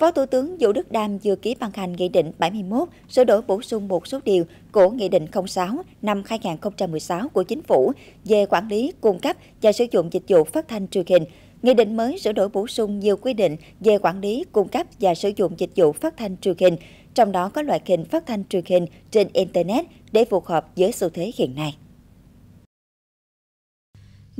Phó Thủ tướng Vũ Đức Đam vừa ký ban hành Nghị định 71 sửa đổi bổ sung một số điều của Nghị định 06 năm 2016 của Chính phủ về quản lý, cung cấp và sử dụng dịch vụ phát thanh truyền hình. Nghị định mới sửa đổi bổ sung nhiều quy định về quản lý, cung cấp và sử dụng dịch vụ phát thanh truyền hình, trong đó có loại hình phát thanh truyền hình trên Internet để phù hợp với xu thế hiện nay.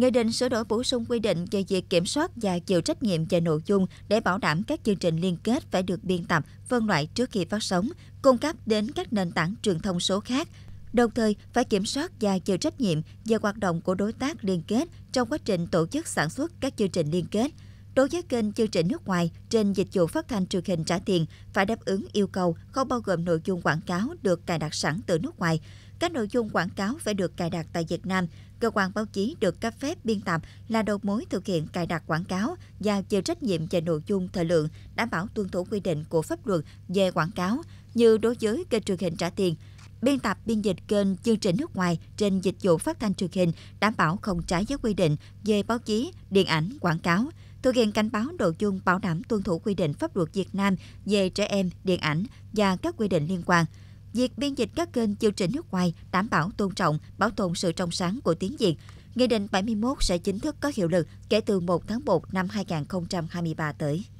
Nghị định sửa đổi bổ sung quy định về việc kiểm soát và chịu trách nhiệm về nội dung để bảo đảm các chương trình liên kết phải được biên tập, phân loại trước khi phát sóng, cung cấp đến các nền tảng truyền thông số khác, đồng thời phải kiểm soát và chịu trách nhiệm về hoạt động của đối tác liên kết trong quá trình tổ chức sản xuất các chương trình liên kết – Đối với kênh chương trình nước ngoài trên dịch vụ phát thanh truyền hình trả tiền phải đáp ứng yêu cầu không bao gồm nội dung quảng cáo được cài đặt sẵn từ nước ngoài. Các nội dung quảng cáo phải được cài đặt tại Việt Nam. Cơ quan báo chí được cấp phép biên tập là đầu mối thực hiện cài đặt quảng cáo và chịu trách nhiệm về nội dung thời lượng, đảm bảo tuân thủ quy định của pháp luật về quảng cáo như đối với kênh truyền hình trả tiền biên tập biên dịch kênh chương trình nước ngoài trên dịch vụ phát thanh truyền hình đảm bảo không trái với quy định về báo chí, điện ảnh, quảng cáo thực hiện cảnh báo nội dung bảo đảm tuân thủ quy định pháp luật Việt Nam về trẻ em, điện ảnh và các quy định liên quan. Việc biên dịch các kênh chương trình nước ngoài đảm bảo tôn trọng, bảo tồn sự trong sáng của tiếng Việt. Nghị định 71 sẽ chính thức có hiệu lực kể từ 1 tháng 1 năm 2023 tới.